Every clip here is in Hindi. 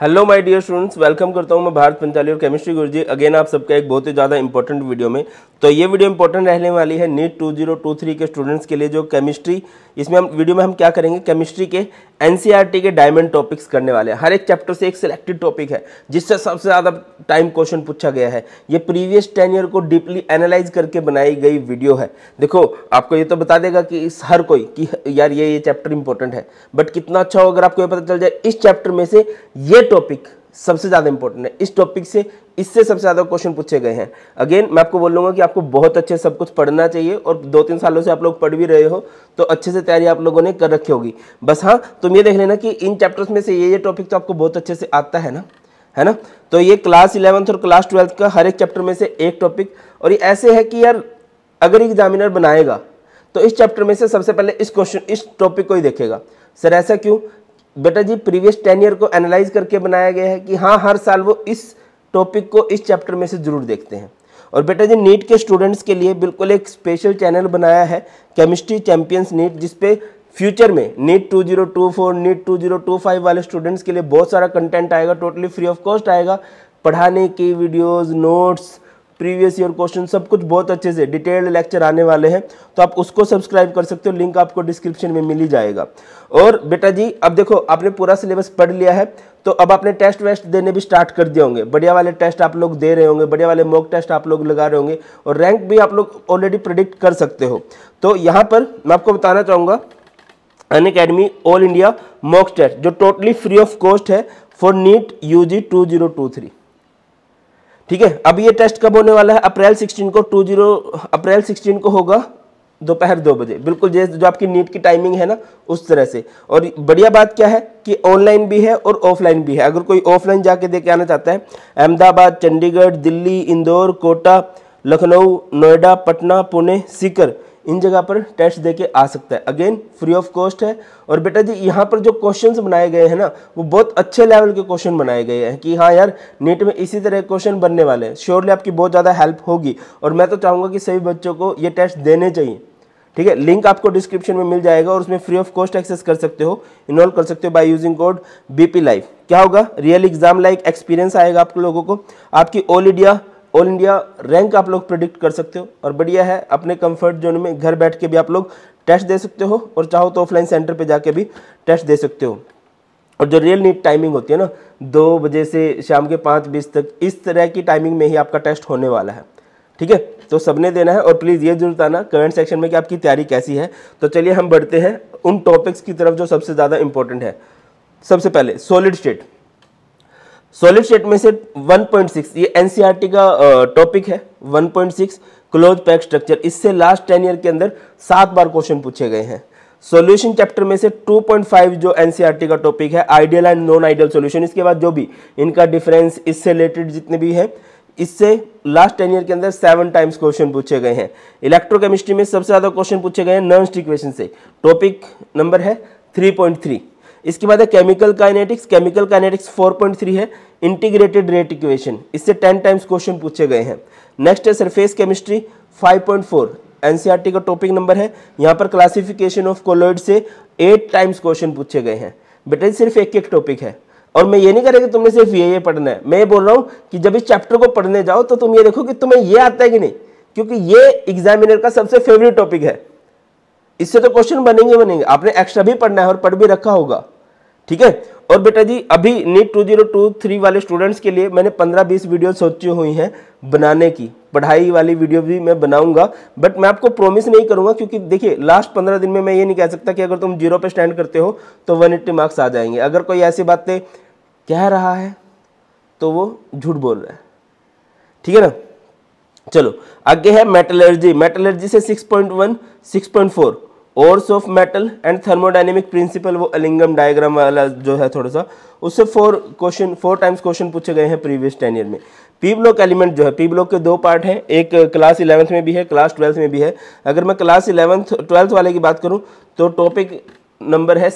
hello my dear students welcome करता हूं मैं भारत पंचाली और केमिस्ट्री गुरुजी अगेन आप सबका एक बहुत ही ज़्यादा इंपॉर्टेंट वीडियो में तो ये वीडियो इंपॉर्टेंट रहने वाली है NEET two two zero three के स्टूडेंट्स के लिए जो केमिस्ट्री इसमें हम वीडियो में हम क्या करेंगे केमिस्ट्री के एन e के डायमंड टॉपिक्स करने वाले हैं हर एक चैप्टर से एक सिलेक्टेड टॉपिक है जिससे सबसे ज़्यादा टाइम क्वेश्चन पूछा गया है ये प्रीवियस टेन ईयर को डीपली एनालाइज करके बनाई गई वीडियो है देखो आपको ये तो बता देगा कि हर कोई कि यार ये ये चैप्टर इंपॉर्टेंट है बट कितना अच्छा हो अगर आपको ये पता चल जाए इस चैप्टर में से ये टॉपिक सबसे ज़्यादा इंपॉर्टेंट है इस टॉपिक से इससे सबसे ज़्यादा क्वेश्चन पूछे गए हैं अगेन मैं आपको बोलूँगा कि आपको बहुत अच्छे सब कुछ पढ़ना चाहिए और दो तीन सालों से आप लोग पढ़ भी रहे हो तो अच्छे से तैयारी आप लोगों ने कर रखी होगी बस हाँ तुम ये देख लेना कि इन चैप्टर्स में से ये ये टॉपिक तो आपको बहुत अच्छे से आता है ना है ना तो ये क्लास इलेवंथ और क्लास ट्वेल्थ का हर एक चैप्टर में से एक टॉपिक और ये ऐसे है कि यार अगर एग्जामिनर बनाएगा तो इस चैप्टर में से सबसे पहले इस क्वेश्चन इस टॉपिक को ही देखेगा सर ऐसा क्यों बेटा जी प्रीवियस टेन ईयर को एनालाइज करके बनाया गया है कि हाँ हर साल वो इस टॉपिक को इस चैप्टर में से ज़रूर देखते हैं और बेटा जी नीट के स्टूडेंट्स के लिए बिल्कुल एक स्पेशल चैनल बनाया है केमिस्ट्री चैंपियंस नीट जिसपे फ्यूचर में नीट 2024 नीट 2025 वाले स्टूडेंट्स के लिए बहुत सारा कंटेंट आएगा टोटली फ्री ऑफ कॉस्ट आएगा पढ़ाने की videos notes previous year question सब कुछ बहुत अच्छे से डिटेल्ड लेक्चर आने वाले हैं तो आप उसको सब्सक्राइब कर सकते हो लिंक आपको डिस्क्रिप्शन में मिल ही जाएगा और बेटा जी अब देखो आपने पूरा सिलेबस पढ़ लिया है तो अब आपने टेस्ट वेस्ट देने भी स्टार्ट कर दिए होंगे बढ़िया वाले टेस्ट आप लोग दे रहे होंगे बढ़िया वाले मॉक टेस्ट आप लोग लगा रहे होंगे और रैंक भी आप लोग ऑलरेडी प्रडिक्ट कर सकते हो तो यहाँ पर मैं आपको बताना चाहूँगा Unacademy all India mock test जो टोटली फ्री ऑफ कॉस्ट है for NEET U G two zero two three ठीक है अब ये टेस्ट कब होने वाला है अप्रैल 16 को टू जीरो अप्रैल 16 को होगा दोपहर दो बजे बिल्कुल जैसे जो आपकी नीट की टाइमिंग है ना उस तरह से और बढ़िया बात क्या है कि ऑनलाइन भी है और ऑफलाइन भी है अगर कोई ऑफलाइन जाके दे के आना चाहता है अहमदाबाद चंडीगढ़ दिल्ली इंदौर कोटा लखनऊ नोएडा पटना पुणे सीकर इन जगह पर टेस्ट दे के आ सकता है अगेन फ्री ऑफ कॉस्ट है और बेटा जी यहाँ पर जो क्वेश्चन बनाए गए हैं ना वो बहुत अच्छे लेवल के क्वेश्चन बनाए गए हैं कि हाँ यार नीट में इसी तरह क्वेश्चन बनने वाले हैं श्योरली आपकी बहुत ज़्यादा हेल्प होगी और मैं तो चाहूँगा कि सभी बच्चों को ये टेस्ट देने चाहिए ठीक है लिंक आपको डिस्क्रिप्शन में मिल जाएगा और उसमें फ्री ऑफ कॉस्ट एक्सेस कर सकते हो इनरोल कर सकते हो by using code BP life क्या होगा रियल एग्जाम लाइक एक्सपीरियंस आएगा आप लोगों को आपकी all India all India rank आप लोग प्रिडिक्ट कर सकते हो और बढ़िया है अपने कंफर्ट जोन में घर बैठ के भी आप लोग टेस्ट दे सकते हो और चाहो तो ऑफलाइन सेंटर पे जाके भी टेस्ट दे सकते हो और जो रियल नीट टाइमिंग होती है ना दो बजे से शाम के पाँच बीस तक इस तरह की टाइमिंग में ही आपका टेस्ट होने वाला है ठीक है तो सबने देना है और प्लीज़ ये जरूर बताना कमेंट सेक्शन में कि आपकी तैयारी कैसी है तो चलिए हम बढ़ते हैं उन टॉपिक्स की तरफ जो सबसे ज़्यादा इंपॉर्टेंट है सबसे पहले सॉलिड स्टेट सॉलिड स्टेट में से 1.6 ये एनसीईआरटी e का टॉपिक है 1.6 क्लोज पैक स्ट्रक्चर इससे लास्ट टेन ईयर के अंदर सात बार क्वेश्चन पूछे गए हैं सॉल्यूशन चैप्टर में से 2.5 जो एनसीईआरटी e का टॉपिक है ideal and non ideal solution इसके बाद जो भी इनका डिफरेंस इससे रिलेटेड जितने भी हैं इससे लास्ट टेन ईयर के अंदर सेवन टाइम्स क्वेश्चन पूछे गए हैं इलेक्ट्रोकेमिस्ट्री में सबसे ज़्यादा क्वेश्चन पूछे गए हैं नर्स्ट स्टिक्वेशन से टॉपिक नंबर है थ्री इसके बाद है केमिकल काइनेटिक्स केमिकल काइनेटिक्स 4.3 है इंटीग्रेटेड रेट इक्वेशन इससे 10 टाइम्स क्वेश्चन पूछे गए हैं नेक्स्ट है सरफेस केमिस्ट्री 5.4 एनसीईआरटी का टॉपिक नंबर है यहाँ पर क्लासिफिकेशन ऑफ कोलोइड से एट टाइम्स क्वेश्चन पूछे गए हैं बेटा सिर्फ एक एक टॉपिक है और मैं ये नहीं कह रहा कि तुमने सिर्फ ये ये पढ़ना है मैं ये बोल रहा हूँ कि जब इस चैप्टर को पढ़ने जाओ तो तुम ये देखो कि तुम्हें ये आता है कि नहीं क्योंकि ये एग्जामिनर का सबसे फेवरेट टॉपिक है इससे तो क्वेश्चन बनेंगे बनेंगे आपने एक्स्ट्रा भी पढ़ना है और पढ़ भी रखा होगा ठीक है और बेटा जी अभी NEET two zero two three वाले स्टूडेंट्स के लिए मैंने पंद्रह बीस वीडियो सोची हुई हैं बनाने की पढ़ाई वाली वीडियो भी मैं बनाऊंगा बट मैं आपको प्रॉमिस नहीं करूंगा क्योंकि देखिए लास्ट पंद्रह दिन में मैं ये नहीं कह सकता कि अगर तुम जीरो पे स्टैंड करते हो तो वन एट्टी मार्क्स आ जाएंगे अगर कोई ऐसी बातें कह रहा है तो वो झूठ बोल रहा है ठीक है ना चलो आगे है मेटलर्जी मेटलर्जी से six point one six point four ores of metal and thermodynamic principle वो अलिंगम डायग्राम वाला जो है थोड़ा सा उससे four question four times question पूछे गए हैं प्रीवियस टेन ईयर में पी ब्लॉक एलिमेंट जो है पी ब्लॉक के दो पार्ट हैं एक क्लास इलेवंथ में भी है क्लास ट्वेल्थ में भी है अगर मैं क्लास इलेवंथ ट्वेल्थ वाले की बात करूँ तो टॉपिक नंबर है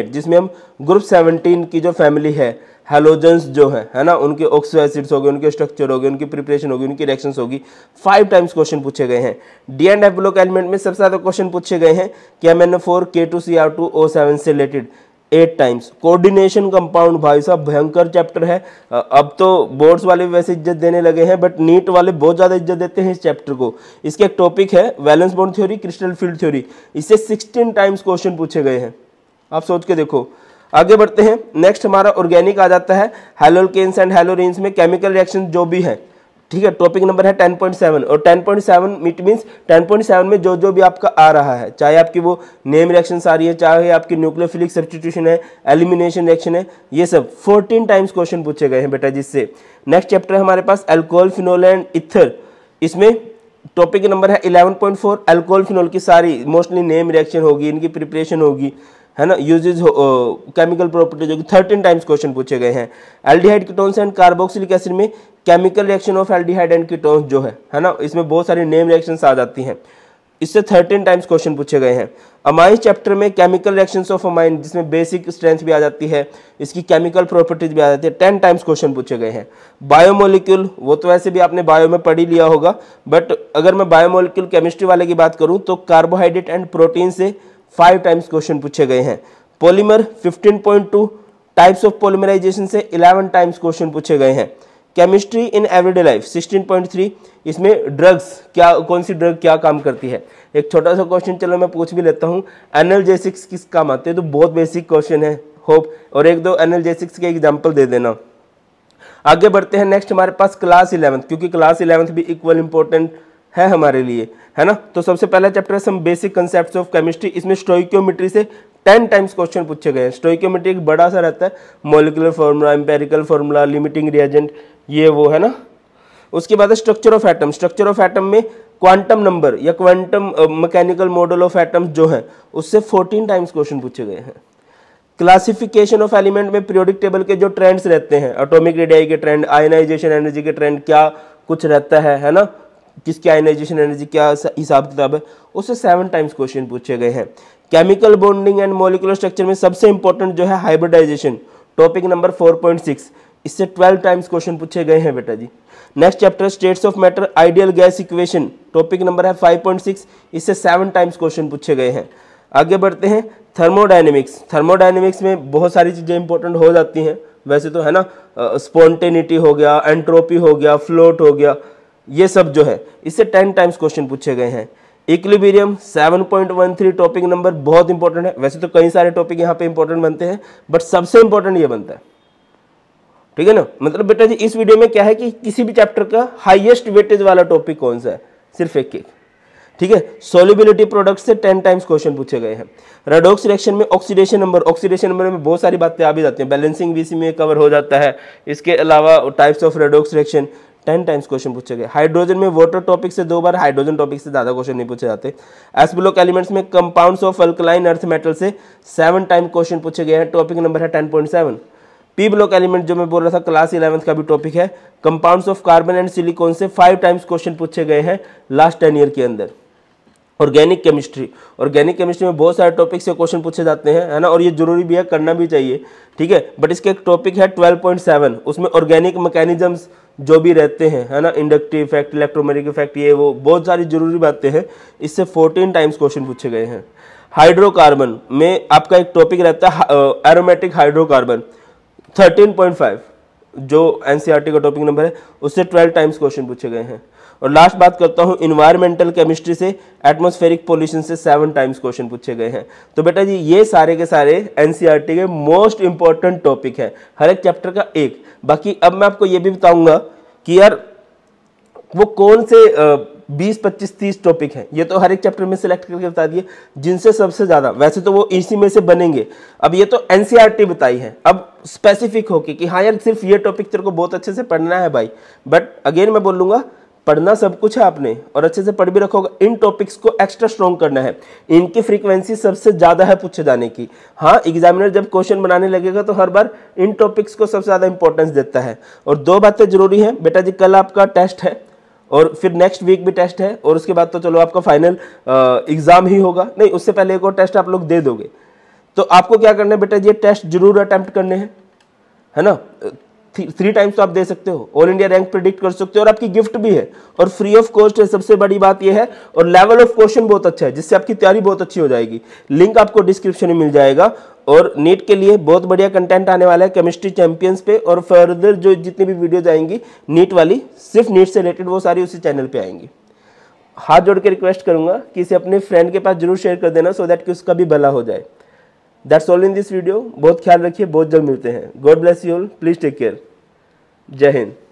एट जिसमें हम ग्रुप सेवनटीन की जो फैमिली है हेलोजेंस जो है है ना उनके ऑक्सो एसिड्स हो गए उनके स्ट्रक्चर हो गए उनकी प्रिपरेशन होगी उनकी रिएक्शंस होगी फाइव टाइम्स क्वेश्चन पूछे गए हैं D and F block element में सबसे ज़्यादा क्वेश्चन पूछे गए हैं कि M N four K two C R two O seven से related eight times coordination compound भाई साहब भयंकर चैप्टर है अब तो बोर्ड्स वाले भी वैसे इज्जत देने लगे हैं बट नीट वाले बहुत ज़्यादा इज्जत देते हैं इस चैप्टर को इसके एक टॉपिक है valence bond theory crystal field theory इससे सिक्सटीन टाइम्स क्वेश्चन पूछे गए हैं आप सोच के देखो आगे बढ़ते हैं नेक्स्ट हमारा ऑर्गेनिक आ जाता है हेलोलकेन्स एंड हेलोरेन्स में केमिकल रिएक्शन जो भी है ठीक है टॉपिक नंबर है 10.7 और 10.7 मिट मीन्स टेन में जो जो भी आपका आ रहा है चाहे आपकी वो नेम रिएक्शन आ रही है चाहे आपकी न्यूक्लियोफिलिक सब्सटीट्यूशन है एलिमिनेशन रिएक्शन है ये सब 14 टाइम्स क्वेश्चन पूछे गए हैं बेटा जिससे नेक्स्ट चैप्टर है हमारे पास एल्कोहल फिनोल एंड इथर इसमें टॉपिक नंबर है 11.4 पॉइंट फिनोल की सारी मोस्टली नेम रिएक्शन होगी इनकी प्रिपरेशन होगी है ना यूजेज केमिकल प्रॉपर्टी जो कि थर्टीन टाइम्स क्वेश्चन पूछे गए हैं aldehyde ketones and carboxylic acid में chemical reaction of aldehyde and ketones जो है है ना इसमें बहुत सारी नेम रिएक्शन आ जाती हैं इससे थर्टीन टाइम्स क्वेश्चन पूछे गए हैं अमाइन चैप्टर में केमिकल रिएक्शन ऑफ अमाइन जिसमें बेसिक स्ट्रेंथ भी आ जाती है इसकी केमिकल प्रॉपर्टीज भी आ जाती है टेन टाइम्स क्वेश्चन पूछे गए हैं बायोमोलिक्यूल वो तो वैसे भी आपने बायो में पढ़ ही लिया होगा बट अगर मैं बायोमोलिक्यूल केमिस्ट्री वाले की बात करूँ तो कार्बोहाइड्रेट एंड प्रोटीन से फाइव टाइम्स क्वेश्चन पूछे गए हैं पॉलीमर 15.2 टाइप्स ऑफ पॉलीमराइजेशन से 11 टाइम्स क्वेश्चन पूछे गए हैं केमिस्ट्री इन एवरीडे लाइफ 16.3 इसमें ड्रग्स क्या कौन सी ड्रग क्या काम करती है एक छोटा सा क्वेश्चन चलो मैं पूछ भी लेता हूँ एनर्जेसिक्स किस काम आते हैं तो बहुत बेसिक क्वेश्चन है होप और एक दो एनर्जेसिक्स के एग्जाम्पल दे देना आगे बढ़ते हैं नेक्स्ट हमारे पास क्लास इलेवंथ क्योंकि क्लास इलेवंथ भी इक्वल इंपॉर्टेंट है हमारे लिए है ना तो सबसे पहला चैप्टर है some basic concept of chemistry इसमें स्टोइक्योमेट्री से टेन टाइम्स क्वेश्चन पूछे गए हैं स्टोइक्योमेट्री एक बड़ा सा रहता है molecular formula empirical formula limiting reagent ये वो है ना उसके बाद structure of atom structure of atom में क्वांटम नंबर या quantum mechanical model of atoms जो हैं उससे 14 टाइम्स क्वेश्चन पूछे गए हैं क्लासिफिकेशन ऑफ एलिमेंट में पीरियोडिक टेबल के जो ट्रेंड्स रहते हैं एटॉमिक रेडियाई के ट्रेंड आयनाइजेशन एनर्जी के ट्रेंड क्या कुछ रहता है है ना किसकी आयनाइजेशन एनर्जी क्या हिसाब किताब है उससे सेवन टाइम्स क्वेश्चन पूछे गए हैं chemical bonding and molecular structure में सबसे इंपॉर्टेंट जो है हाइब्रिडाइजेशन टॉपिक नंबर 4.6 इससे 12 टाइम्स क्वेश्चन पूछे गए हैं बेटा जी next chapter states of matter ideal gas equation topic number है 5.6 इससे सेवन टाइम्स क्वेश्चन पूछे गए हैं आगे बढ़ते हैं थर्मोडाइनमिक्स थर्मोडाइनमिक्स में बहुत सारी चीज़ें इंपॉर्टेंट हो जाती हैं वैसे तो है ना स्पॉन्टेनिटी हो गया एंट्रोपी हो गया फ्लोट हो गया ये सब जो है इससे टेन टाइम्स क्वेश्चन पूछे गए हैं इक्विलिब्रियम 7.13 टॉपिक नंबर बहुत इंपॉर्टेंट है वैसे तो कई सारे टॉपिक यहाँ पे इंपॉर्टेंट बनते हैं बट सबसे इंपॉर्टेंट ये बनता है ठीक है ना मतलब बेटा जी इस वीडियो में क्या है कि किसी भी चैप्टर का हाइएस्ट वेटेज वाला टॉपिक कौन सा है सिर्फ एक एक ठीक है सोलिबिलिटी प्रोडक्ट से टेन टाइम्स क्वेश्चन पूछे गए हैं रेडोक्स रिएक्शन में ऑक्सीडेशन नंबर ऑक्सीडेशन नंबर में बहुत सारी बातें आ भी जाती हैं बैलेंसिंग बीसी में कवर हो जाता है इसके अलावा types of redox reaction ten times question पूछे गए हाइड्रोजन में वाटर टॉपिक से दो बार हाइड्रोजन टॉपिक से ज़्यादा क्वेश्चन नहीं पूछे जाते एसब्लॉक एलिमेंट्स में compounds of alkaline earth metal से सेवन टाइम क्वेश्चन पूछे गए हैं टॉपिक नंबर है ten point seven P block element जो मैं बोल रहा था क्लास इलेवंथ का भी टॉपिक है compounds of carbon and silicon से फाइव टाइम्स क्वेश्चन पूछे गए हैं लास्ट टेन ईयर के अंदर ऑर्गेनिक केमिस्ट्री ऑर्गेनिक केमिस्ट्री में बहुत सारे टॉपिक से क्वेश्चन पूछे जाते हैं है ना और ये जरूरी भी है करना भी चाहिए ठीक है बट इसका एक टॉपिक है 12.7 उसमें ऑर्गेनिक मैकेनिज्म्स जो भी रहते हैं है ना इंडक्टिव इफेक्ट इलेक्ट्रोमेरिक इफेक्ट ये वो बहुत सारी जरूरी बातें हैं इससे फोर्टीन टाइम्स क्वेश्चन पूछे गए हैं हाइड्रोकार्बन में आपका एक टॉपिक रहता है एरोमेटिक हाइड्रोकार्बन फाइव जो एनसीईआरटी e का टॉपिक नंबर है उससे ट्वेल्व टाइम्स क्वेश्चन पूछे गए हैं और लास्ट बात करता हूँ इन्वायरमेंटल केमिस्ट्री से एटमोस्फेरिक पोल्यूशन से सेवन टाइम्स क्वेश्चन पूछे गए हैं तो बेटा जी ये सारे के सारे एन e के मोस्ट इंपॉर्टेंट टॉपिक है हर एक चैप्टर का एक बाकी अब मैं आपको ये भी बताऊँगा कि यार वो कौन से बीस पच्चीस तीस टॉपिक हैं ये तो हर एक चैप्टर में सिलेक्ट करके बता दिए जिनसे सबसे ज़्यादा वैसे तो वो इसी में से बनेंगे अब ये तो एन e बताई है अब स्पेसिफिक होके कि हाँ यार सिर्फ ये टॉपिक तेरे को बहुत अच्छे से पढ़ना है भाई बट अगेन मैं बोलूँगा पढ़ना सब कुछ है आपने और अच्छे से पढ़ भी रखा होगा इन टॉपिक्स को एक्स्ट्रा स्ट्रॉन्ग करना है इनकी फ्रीक्वेंसी सबसे ज़्यादा है पूछे जाने की हाँ एग्जामिनर जब क्वेश्चन बनाने लगेगा तो हर बार इन टॉपिक्स को सबसे ज़्यादा इंपॉर्टेंस देता है और दो बातें जरूरी हैं बेटा जी कल आपका टेस्ट है और फिर नेक्स्ट वीक भी टेस्ट है और उसके बाद तो चलो आपका फाइनल एग्ज़ाम ही होगा नहीं उससे पहले एक और टेस्ट आप लोग दे दोगे तो आपको क्या करना है बेटा जी टेस्ट जरूर अटैम्प्ट करने हैं है ना थ्री टाइम्स तो आप दे सकते हो ऑल इंडिया रैंक प्रिडिक्ट कर सकते हो और आपकी गिफ्ट भी है और फ्री ऑफ कॉस्ट है सबसे बड़ी बात यह है और लेवल ऑफ क्वेश्चन बहुत अच्छा है जिससे आपकी तैयारी बहुत अच्छी हो जाएगी लिंक आपको डिस्क्रिप्शन में मिल जाएगा और नीट के लिए बहुत बढ़िया कंटेंट आने वाला है केमिस्ट्री चैंपियंस पे और फर्दर जो जितनी भी वीडियोज आएंगी नीट वाली सिर्फ नीट से रिलेटेड वो सारी उसी चैनल पर आएंगी हाथ जोड़ के रिक्वेस्ट करूंगा कि इसे अपने फ्रेंड के पास जरूर शेयर कर देना सो दैट कि उसका भी भला हो जाए that's all in this video बहुत ख्याल रखिए बहुत जल्द मिलते हैं god bless you all please take care जय हिंद